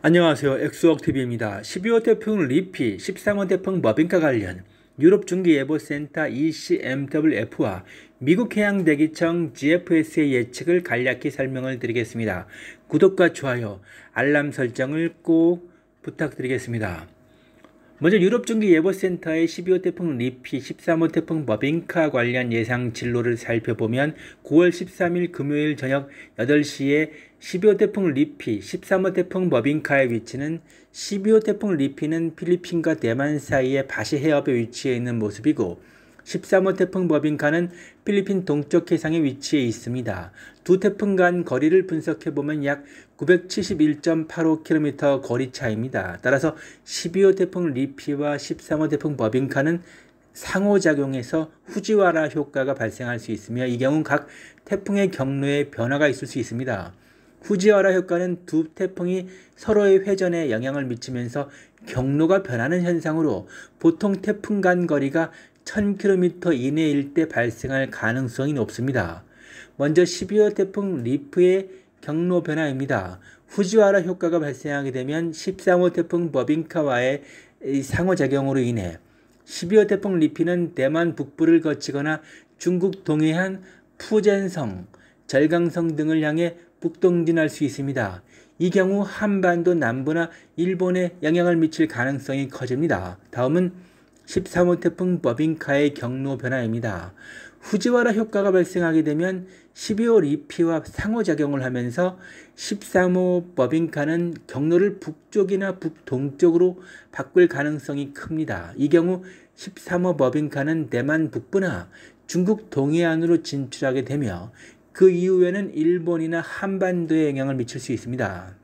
안녕하세요. 엑스웍TV입니다. 12호 태풍 리피, 13호 태풍 머빈과 관련 유럽 중기예보센터 ECMWF와 미국 해양대기청 GFS의 예측을 간략히 설명을 드리겠습니다. 구독과 좋아요, 알람 설정을 꼭 부탁드리겠습니다. 먼저 유럽중기예보센터의 12호 태풍 리피, 13호 태풍 버빙카 관련 예상 진로를 살펴보면 9월 13일 금요일 저녁 8시에 12호 태풍 리피, 13호 태풍 버빙카의 위치는 12호 태풍 리피는 필리핀과 대만 사이의 바시 해협에 위치해 있는 모습이고 13호 태풍 버빙카는 필리핀 동쪽 해상에 위치해 있습니다. 두 태풍 간 거리를 분석해보면 약 971.85km 거리 차입니다. 따라서 12호 태풍 리피와 13호 태풍 버빙카는 상호작용에서 후지와라 효과가 발생할 수 있으며 이 경우 각 태풍의 경로에 변화가 있을 수 있습니다. 후지와라 효과는 두 태풍이 서로의 회전에 영향을 미치면서 경로가 변하는 현상으로 보통 태풍 간 거리가 1000km 이내일 때 발생할 가능성이 높습니다. 먼저 12호 태풍 리프의 경로 변화입니다. 후지와라 효과가 발생하게 되면 13호 태풍 버빙카와의 상호작용으로 인해 12호 태풍 리피는 대만 북부를 거치거나 중국 동해안 푸젠성, 절강성 등을 향해 북동진할 수 있습니다. 이 경우 한반도 남부나 일본에 영향을 미칠 가능성이 커집니다. 다음은 13호 태풍 버빙카의 경로 변화입니다. 후지와라 효과가 발생하게 되면 12호 리피와 상호작용을 하면서 13호 버빙카는 경로를 북쪽이나 북동쪽으로 바꿀 가능성이 큽니다. 이 경우 13호 버빙카는 대만 북부나 중국 동해안으로 진출하게 되며 그 이후에는 일본이나 한반도에 영향을 미칠 수 있습니다.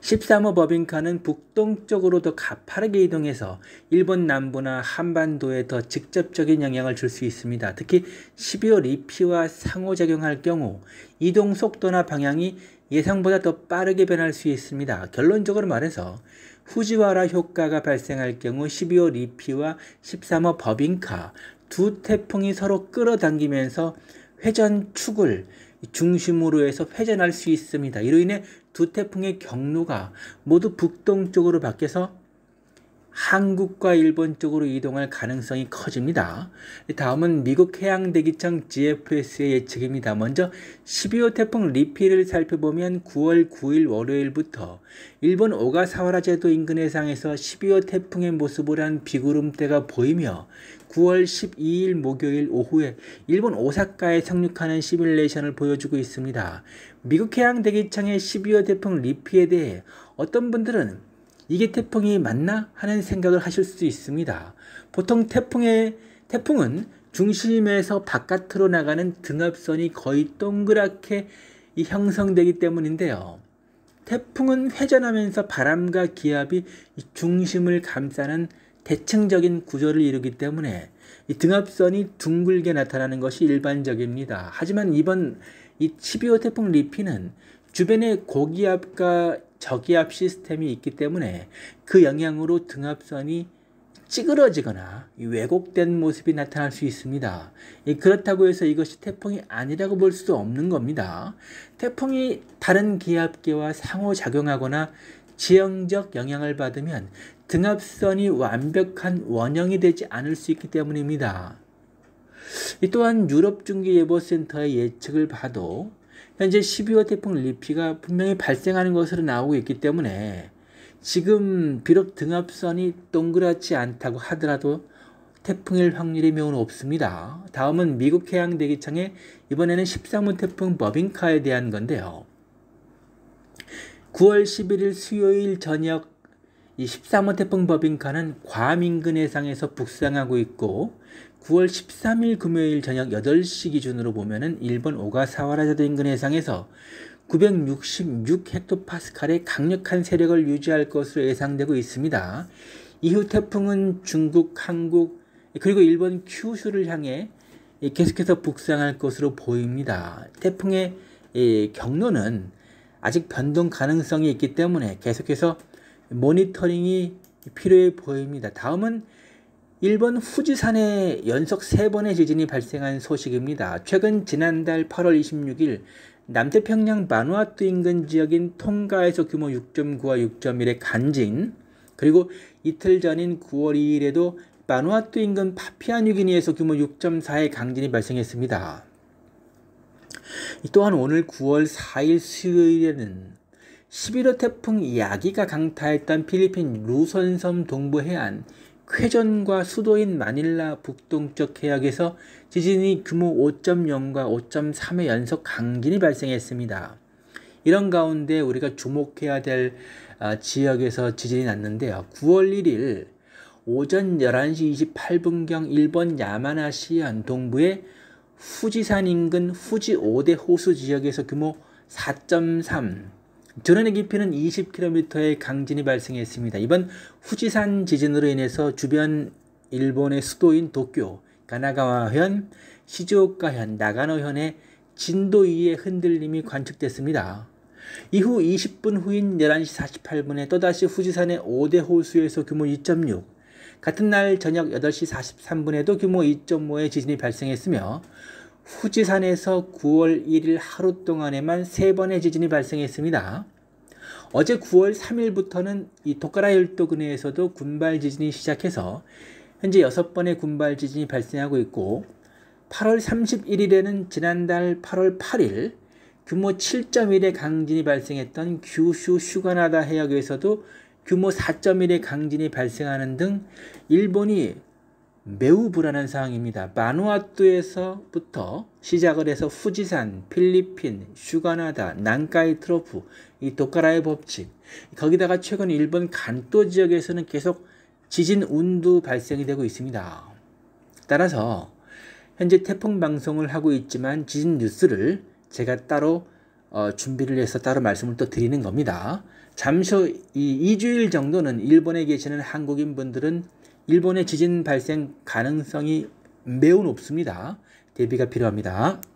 13호 법인카는 북동쪽으로 더 가파르게 이동해서 일본 남부나 한반도에 더 직접적인 영향을 줄 수 있습니다. 특히 12월 이피와 상호작용할 경우 이동 속도나 방향이 예상보다 더 빠르게 변할 수 있습니다. 결론적으로 말해서 후지와라 효과가 발생할 경우 12월 이피와 13호 버빙카 두 태풍이 서로 끌어당기면서 회전축을 중심으로 해서 회전할 수 있습니다. 이로 인해 두 태풍의 경로가 모두 북동쪽으로 바뀌어서 한국과 일본 쪽으로 이동할 가능성이 커집니다. 다음은 미국 해양대기청 GFS의 예측입니다. 먼저 12호 태풍 리피를 살펴보면 9월 9일 월요일부터 일본 오가사와라 제도 인근 해상에서 12호 태풍의 모습을 한 비구름대가 보이며 9월 12일 목요일 오후에 일본 오사카에 상륙하는 시뮬레이션을 보여주고 있습니다. 미국 해양대기청의 12호 태풍 리피에 대해 어떤 분들은 이게 태풍이 맞나 하는 생각을 하실 수 있습니다. 보통 태풍의 태풍은 중심에서 바깥으로 나가는 등압선이 거의 동그랗게 형성되기 때문인데요. 태풍은 회전하면서 바람과 기압이 중심을 감싸는 대칭적인 구조를 이루기 때문에 등압선이 둥글게 나타나는 것이 일반적입니다. 하지만 이번 이 12호 태풍 리피는 주변의 고기압과 저기압 시스템이 있기 때문에 그 영향으로 등압선이 찌그러지거나 왜곡된 모습이 나타날 수 있습니다. 그렇다고 해서 이것이 태풍이 아니라고 볼 수도 없는 겁니다. 태풍이 다른 기압계와 상호작용하거나 지형적 영향을 받으면 등압선이 완벽한 원형이 되지 않을 수 있기 때문입니다. 또한 유럽 중기예보센터의 예측을 봐도 현재 1 2호 태풍 리피가 분명히 발생하는 것으로 나오고 있기 때문에 지금 비록 등압선이 동그랗지 않다고 하더라도 태풍일 확률이 매우 높습니다 다음은 미국 해양 대기청의 이번에는 13호 태풍 버빙카에 대한 건데요. 9월 11일 수요일 저녁 이 13호 태풍 버빙카는 괌 인근 해상에서 북상하고 있고 9월 13일 금요일 저녁 8시 기준으로 보면은 일본 오가사와라자도 인근 해상에서 966헥토파스칼의 강력한 세력을 유지할 것으로 예상되고 있습니다. 이후 태풍은 중국, 한국, 그리고 일본 큐슈를 향해 계속해서 북상할 것으로 보입니다. 태풍의 예, 경로는 아직 변동 가능성이 있기 때문에 계속해서 모니터링이 필요해 보입니다. 다음은 일본 후지산에 연속 3번의 지진이 발생한 소식입니다. 최근 지난달 8월 26일 남태평양 마누아투 인근 지역인 통가에서 규모 6.9와 6.1의 간진 그리고 이틀 전인 9월 2일에도 마누아투 인근 파피아뉴기니에서 규모 6.4의 강진이 발생했습니다. 또한 오늘 9월 4일 수요일에는 11호 태풍 야기가 강타했던 필리핀 루선섬 동부 해안 쾌전과 수도인 마닐라 북동쪽 해역에서 지진이 규모 5.0과 5.3의 연속 강진이 발생했습니다. 이런 가운데 우리가 주목해야 될 아, 지역에서 지진이 났는데요. 9월 1일 오전 11시 28분경 일본 야마나시현 동부의 후지산 인근 후지 5대 호수 지역에서 규모 4.3 전원의 깊이는 20km의 강진이 발생했습니다. 이번 후지산 지진으로 인해서 주변 일본의 수도인 도쿄, 가나가와현, 시즈오카현, 나가노현의 진도 2의 흔들림이 관측됐습니다. 이후 20분 후인 11시 48분에 또다시 후지산의 5대 호수에서 규모 2.6, 같은 날 저녁 8시 43분에도 규모 2.5의 지진이 발생했으며 후지산에서 9월 1일 하루 동안에만 3번의 지진이 발생했습니다. 어제 9월 3일부터는 이 도카라 열도 근해에서도 군발 지진이 시작해서 현재 6번의 군발 지진이 발생하고 있고 8월 31일에는 지난달 8월 8일 규모 7.1의 강진이 발생했던 규슈 슈가나다 해역에서도 규모 4.1의 강진이 발생하는 등 일본이 매우 불안한 상황입니다. 마누아투에서부터 시작을 해서 후지산, 필리핀, 슈가나다, 난카이 트로프, 이 도카라의 법칙, 거기다가 최근 일본 간토 지역에서는 계속 지진 운도 발생이 되고 있습니다. 따라서 현재 태풍 방송을 하고 있지만 지진 뉴스를 제가 따로 어, 준비를 해서 따로 말씀을 또 드리는 겁니다. 잠시 후 2주일 정도는 일본에 계시는 한국인분들은 일본의 지진 발생 가능성이 매우 높습니다. 대비가 필요합니다.